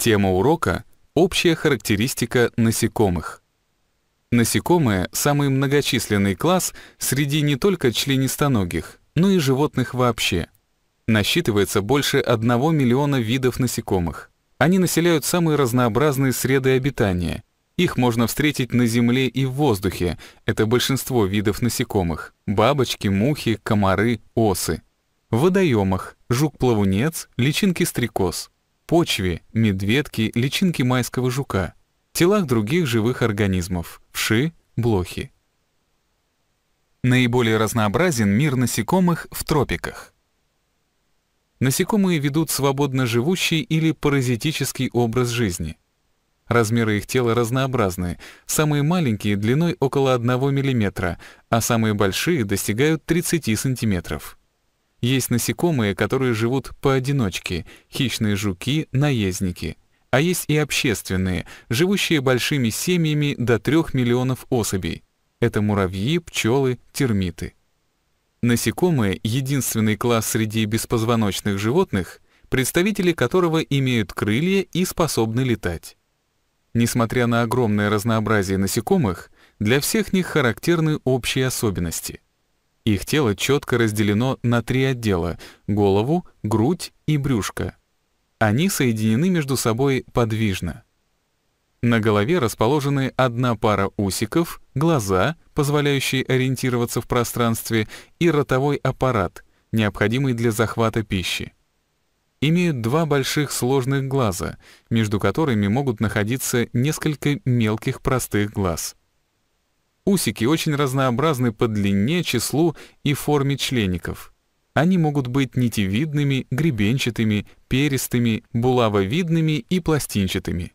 Тема урока — общая характеристика насекомых. Насекомые — самый многочисленный класс среди не только членистоногих, но и животных вообще. Насчитывается больше 1 миллиона видов насекомых. Они населяют самые разнообразные среды обитания. Их можно встретить на земле и в воздухе, это большинство видов насекомых — бабочки, мухи, комары, осы. В водоемах — жук-плавунец, личинки-стрекоз — почве, медведки, личинки майского жука, телах других живых организмов, вши, блохи. Наиболее разнообразен мир насекомых в тропиках. Насекомые ведут свободно живущий или паразитический образ жизни. Размеры их тела разнообразны, самые маленькие длиной около 1 мм, а самые большие достигают 30 сантиметров. Есть насекомые, которые живут поодиночке, хищные жуки, наездники. А есть и общественные, живущие большими семьями до 3 миллионов особей. Это муравьи, пчелы, термиты. Насекомые — единственный класс среди беспозвоночных животных, представители которого имеют крылья и способны летать. Несмотря на огромное разнообразие насекомых, для всех них характерны общие особенности — их тело четко разделено на три отдела — голову, грудь и брюшко. Они соединены между собой подвижно. На голове расположены одна пара усиков, глаза, позволяющие ориентироваться в пространстве, и ротовой аппарат, необходимый для захвата пищи. Имеют два больших сложных глаза, между которыми могут находиться несколько мелких простых глаз — Усики очень разнообразны по длине, числу и форме члеников. Они могут быть нитевидными, гребенчатыми, перистыми, булавовидными и пластинчатыми.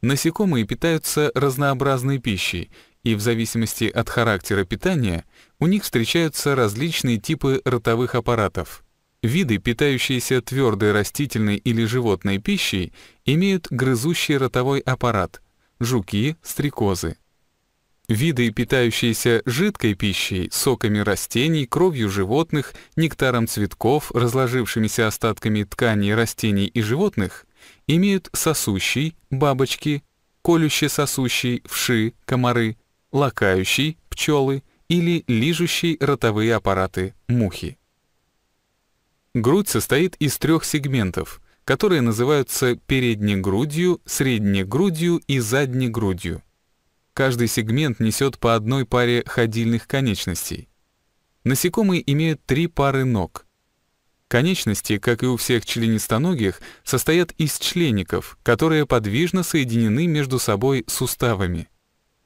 Насекомые питаются разнообразной пищей, и в зависимости от характера питания у них встречаются различные типы ротовых аппаратов. Виды, питающиеся твердой растительной или животной пищей, имеют грызущий ротовой аппарат — жуки, стрекозы — Виды, питающиеся жидкой пищей, соками растений, кровью животных, нектаром цветков, разложившимися остатками тканей растений и животных, имеют сосущий, бабочки, колюще-сосущий, вши, комары, лакающий, пчелы или лижущий ротовые аппараты, мухи. Грудь состоит из трех сегментов, которые называются передней грудью, средней грудью и задней грудью. Каждый сегмент несет по одной паре ходильных конечностей. Насекомые имеют три пары ног. Конечности, как и у всех членистоногих, состоят из члеников, которые подвижно соединены между собой суставами.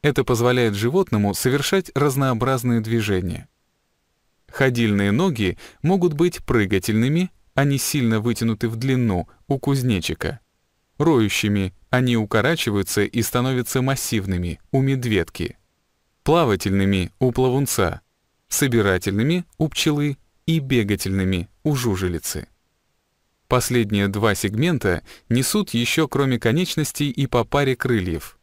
Это позволяет животному совершать разнообразные движения. Ходильные ноги могут быть прыгательными, они сильно вытянуты в длину у кузнечика, роющими, они укорачиваются и становятся массивными у медведки, плавательными у плавунца, собирательными у пчелы и бегательными у жужелицы. Последние два сегмента несут еще кроме конечностей и по паре крыльев.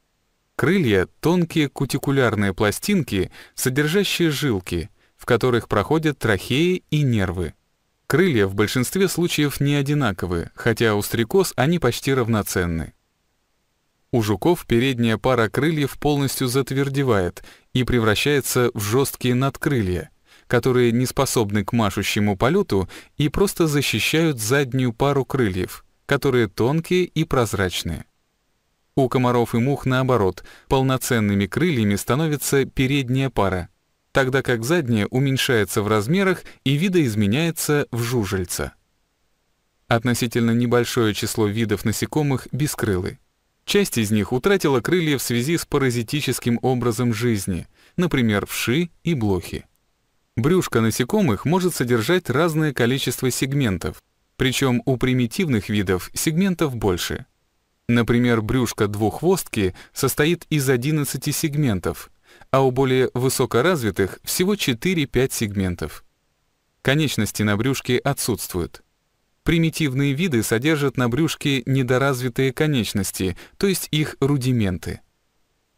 Крылья — тонкие кутикулярные пластинки, содержащие жилки, в которых проходят трахеи и нервы. Крылья в большинстве случаев не одинаковые, хотя у стрекоз они почти равноценны. У жуков передняя пара крыльев полностью затвердевает и превращается в жесткие надкрылья, которые не способны к машущему полету и просто защищают заднюю пару крыльев, которые тонкие и прозрачные. У комаров и мух наоборот, полноценными крыльями становится передняя пара, тогда как задняя уменьшается в размерах и видоизменяется в жужельца. Относительно небольшое число видов насекомых бескрылы. Часть из них утратила крылья в связи с паразитическим образом жизни, например, вши и блохи. Брюшко насекомых может содержать разное количество сегментов, причем у примитивных видов сегментов больше. Например, брюшко двуххвостки состоит из 11 сегментов — а у более высокоразвитых всего 4-5 сегментов. Конечности на брюшке отсутствуют. Примитивные виды содержат на брюшке недоразвитые конечности, то есть их рудименты.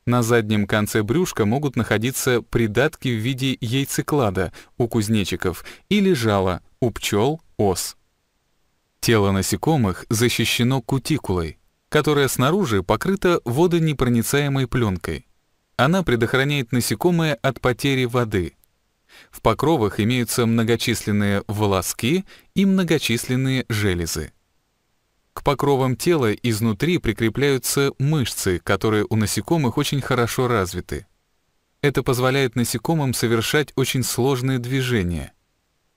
На заднем конце брюшка могут находиться придатки в виде яйцеклада у кузнечиков или жала у пчел, ос. Тело насекомых защищено кутикулой, которая снаружи покрыта водонепроницаемой пленкой. Она предохраняет насекомое от потери воды. В покровах имеются многочисленные волоски и многочисленные железы. К покровам тела изнутри прикрепляются мышцы, которые у насекомых очень хорошо развиты. Это позволяет насекомым совершать очень сложные движения.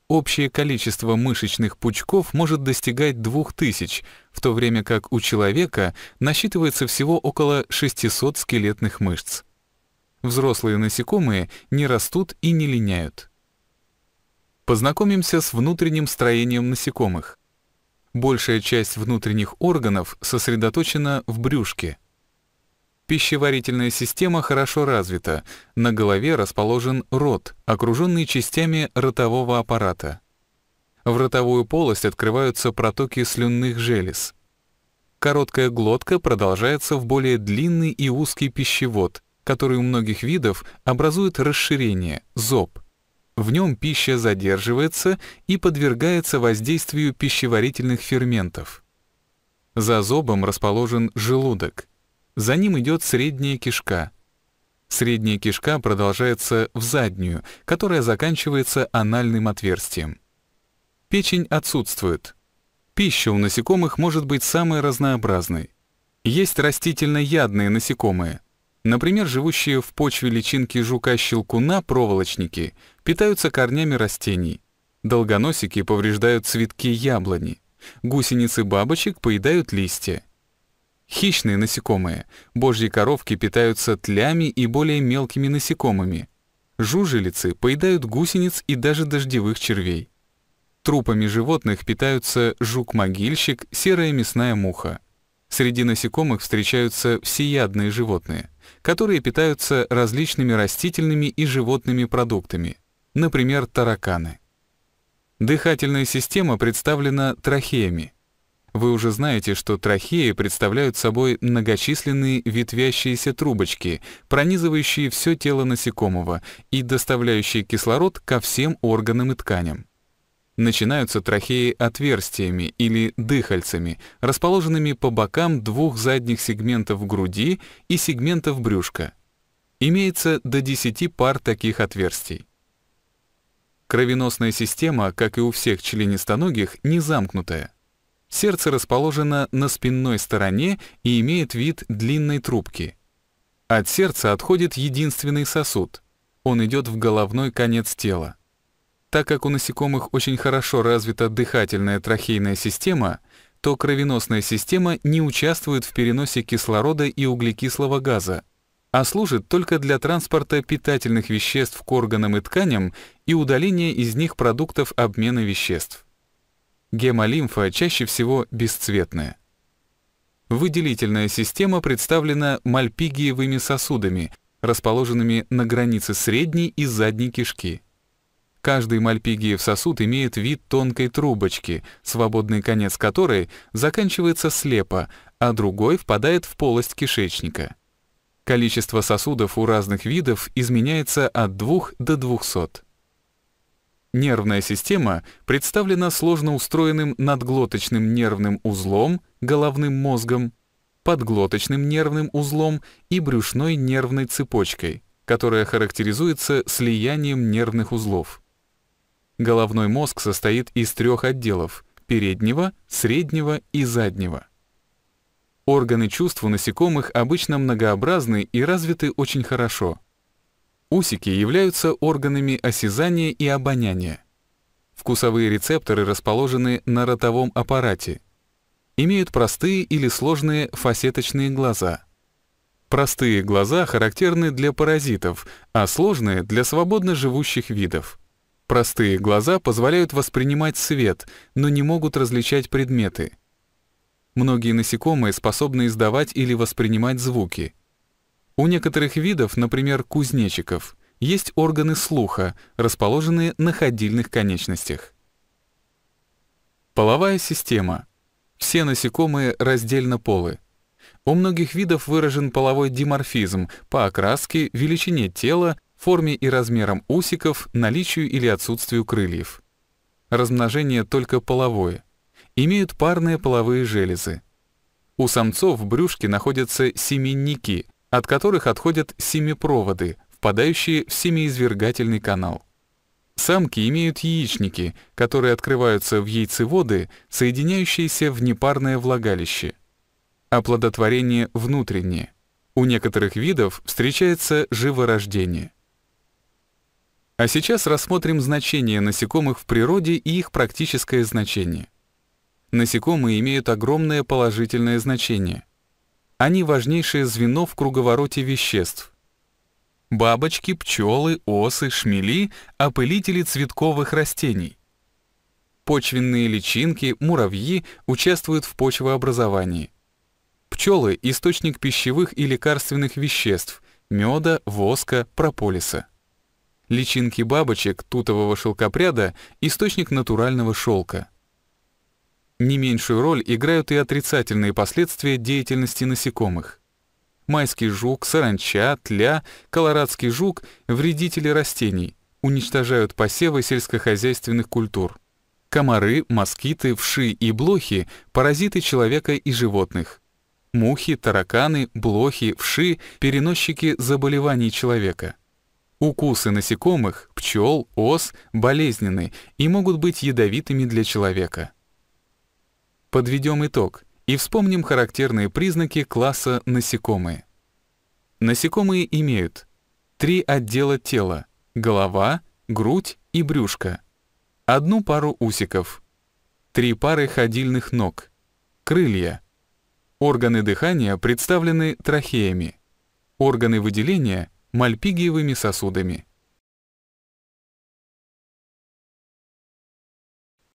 Общее количество мышечных пучков может достигать 2000, в то время как у человека насчитывается всего около 600 скелетных мышц. Взрослые насекомые не растут и не линяют. Познакомимся с внутренним строением насекомых. Большая часть внутренних органов сосредоточена в брюшке. Пищеварительная система хорошо развита, на голове расположен рот, окруженный частями ротового аппарата. В ротовую полость открываются протоки слюнных желез. Короткая глотка продолжается в более длинный и узкий пищевод — который у многих видов образует расширение, зоб. В нем пища задерживается и подвергается воздействию пищеварительных ферментов. За зобом расположен желудок. За ним идет средняя кишка. Средняя кишка продолжается в заднюю, которая заканчивается анальным отверстием. Печень отсутствует. Пища у насекомых может быть самой разнообразной. Есть растительноядные насекомые, Например, живущие в почве личинки жука-щелкуна проволочники питаются корнями растений. Долгоносики повреждают цветки яблони. Гусеницы бабочек поедают листья. Хищные насекомые, божьи коровки питаются тлями и более мелкими насекомыми. Жужелицы поедают гусениц и даже дождевых червей. Трупами животных питаются жук-могильщик, серая мясная муха. Среди насекомых встречаются всеядные животные которые питаются различными растительными и животными продуктами, например, тараканы. Дыхательная система представлена трахеями. Вы уже знаете, что трахеи представляют собой многочисленные ветвящиеся трубочки, пронизывающие все тело насекомого и доставляющие кислород ко всем органам и тканям начинаются трахеи отверстиями или дыхальцами, расположенными по бокам двух задних сегментов груди и сегментов брюшка. Имеется до 10 пар таких отверстий. Кровеносная система, как и у всех членистоногих, не замкнутая. Сердце расположено на спинной стороне и имеет вид длинной трубки. От сердца отходит единственный сосуд. Он идет в головной конец тела. Так как у насекомых очень хорошо развита дыхательная трахейная система, то кровеносная система не участвует в переносе кислорода и углекислого газа, а служит только для транспорта питательных веществ к органам и тканям и удаления из них продуктов обмена веществ. Гемолимфа чаще всего бесцветная. Выделительная система представлена мальпигиевыми сосудами, расположенными на границе средней и задней кишки. Каждый мальпигиев сосуд имеет вид тонкой трубочки, свободный конец которой заканчивается слепо, а другой впадает в полость кишечника. Количество сосудов у разных видов изменяется от 2 до 200. Нервная система представлена сложно устроенным надглоточным нервным узлом, головным мозгом, подглоточным нервным узлом и брюшной нервной цепочкой, которая характеризуется слиянием нервных узлов. Головной мозг состоит из трех отделов — переднего, среднего и заднего. Органы чувств у насекомых обычно многообразны и развиты очень хорошо. Усики являются органами осязания и обоняния. Вкусовые рецепторы расположены на ротовом аппарате. Имеют простые или сложные фасеточные глаза. Простые глаза характерны для паразитов, а сложные — для свободно живущих видов — Простые глаза позволяют воспринимать свет, но не могут различать предметы. Многие насекомые способны издавать или воспринимать звуки. У некоторых видов, например, кузнечиков, есть органы слуха, расположенные на ходильных конечностях. Половая система. Все насекомые раздельно полы. У многих видов выражен половой диморфизм по окраске, величине тела форме и размерам усиков, наличию или отсутствию крыльев. Размножение только половое. Имеют парные половые железы. У самцов в брюшке находятся семенники, от которых отходят семипроводы, впадающие в семиизвергательный канал. Самки имеют яичники, которые открываются в яйцеводы, соединяющиеся в непарное влагалище. Оплодотворение внутреннее. У некоторых видов встречается живорождение. А сейчас рассмотрим значение насекомых в природе и их практическое значение. Насекомые имеют огромное положительное значение. Они важнейшее звено в круговороте веществ. Бабочки, пчелы, осы, шмели — опылители цветковых растений. Почвенные личинки, муравьи участвуют в почвообразовании. Пчелы — источник пищевых и лекарственных веществ, меда, воска, прополиса. Личинки бабочек, тутового шелкопряда — источник натурального шелка. Не меньшую роль играют и отрицательные последствия деятельности насекомых. Майский жук, саранча, тля, колорадский жук — вредители растений, уничтожают посевы сельскохозяйственных культур. Комары, москиты, вши и блохи — паразиты человека и животных. Мухи, тараканы, блохи, вши — переносчики заболеваний человека — Укусы насекомых, пчел, ос болезненны и могут быть ядовитыми для человека. Подведем итог и вспомним характерные признаки класса насекомые. Насекомые имеют три отдела тела — голова, грудь и брюшко, одну пару усиков, три пары ходильных ног, крылья. Органы дыхания представлены трахеями, органы выделения — мальпигиевыми сосудами.